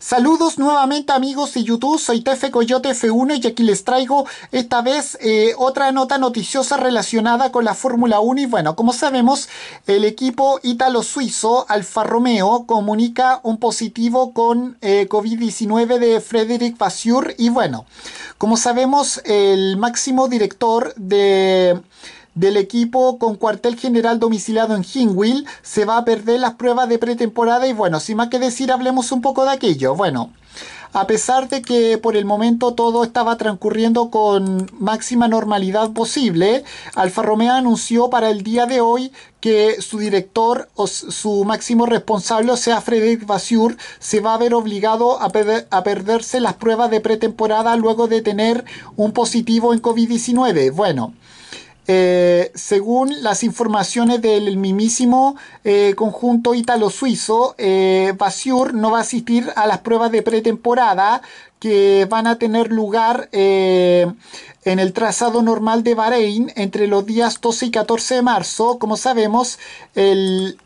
Saludos nuevamente amigos de YouTube, soy Tefe Coyote F1 y aquí les traigo esta vez eh, otra nota noticiosa relacionada con la Fórmula 1 y bueno, como sabemos, el equipo ítalo-suizo Alfa Romeo comunica un positivo con eh, COVID-19 de Frédéric Vasseur y bueno, como sabemos, el máximo director de del equipo con cuartel general domiciliado en Hingwil... Se va a perder las pruebas de pretemporada y bueno, sin más que decir, hablemos un poco de aquello. Bueno, a pesar de que por el momento todo estaba transcurriendo con máxima normalidad posible, Alfa Romeo anunció para el día de hoy que su director o su máximo responsable, o sea, Frederic basur se va a ver obligado a, a perderse las pruebas de pretemporada luego de tener un positivo en COVID-19. Bueno. Eh, según las informaciones del mismísimo eh, conjunto italo suizo eh, no va a asistir a las pruebas de pretemporada que van a tener lugar eh, en el trazado normal de Bahrein entre los días 12 y 14 de marzo. Como sabemos, el,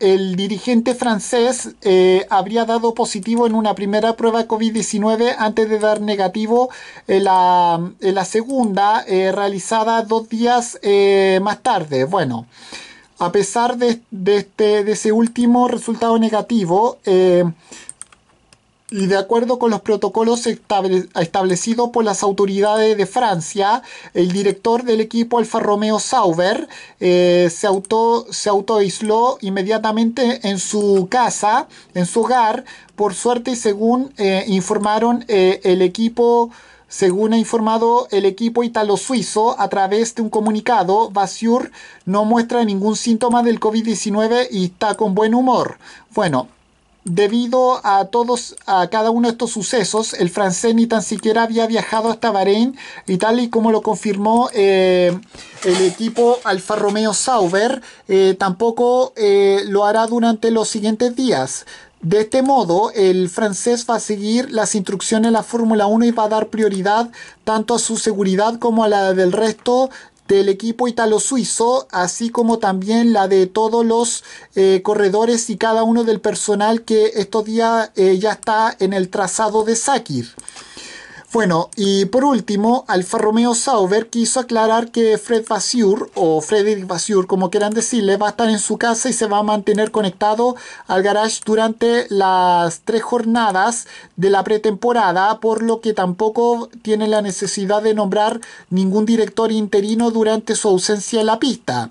el dirigente francés eh, habría dado positivo en una primera prueba COVID-19 antes de dar negativo en la, segunda eh, realizada dos días eh, más tarde. Bueno, a pesar de, este, de ese último resultado negativo, y de acuerdo con los protocolos establecidos por las autoridades de Francia, el director del equipo Alfa Romeo Sauber eh, se, auto, se autoaisló inmediatamente en su casa, en su hogar, por suerte según eh, informaron eh, el equipo... Según ha informado el equipo italo-suizo a través de un comunicado, Basiur no muestra ningún síntoma del COVID-19 y está con buen humor. Bueno, Debido a todos, a cada uno de estos sucesos, el francés ni tan siquiera había viajado hasta Bahrein y tal y como lo confirmó eh, el equipo Alfa Romeo Sauber, eh, tampoco eh, lo hará durante los siguientes días. De este modo, el francés va a seguir las instrucciones de la Fórmula 1 y va a dar prioridad tanto a su seguridad como a la del resto del equipo italo-suizo, así como también la de todos los eh, corredores y cada uno del personal que estos días eh, ya está en el trazado de Sakir. Bueno, y por último, Alfa Romeo Sauber quiso aclarar que Fred Vasseur, o Frederick Vasseur, como quieran decirle, va a estar en su casa y se va a mantener conectado al garage durante las tres jornadas de la pretemporada, por lo que tampoco tiene la necesidad de nombrar ningún director interino durante su ausencia en la pista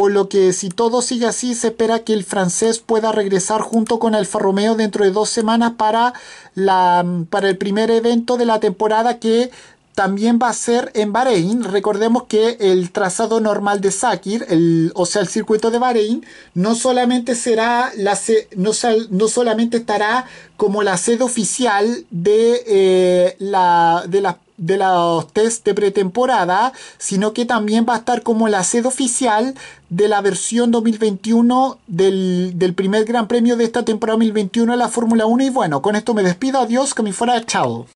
por lo que si todo sigue así se espera que el francés pueda regresar junto con Alfa Romeo dentro de dos semanas para, la, para el primer evento de la temporada que también va a ser en Bahrein. Recordemos que el trazado normal de Sakir, el, o sea, el circuito de Bahrein, no solamente será la no solamente estará como la sede oficial de, eh, la, de, la, de los test de pretemporada, sino que también va a estar como la sede oficial de la versión 2021 del, del primer Gran Premio de esta temporada 2021 de la Fórmula 1. Y bueno, con esto me despido. Adiós, que me fuera. Chao.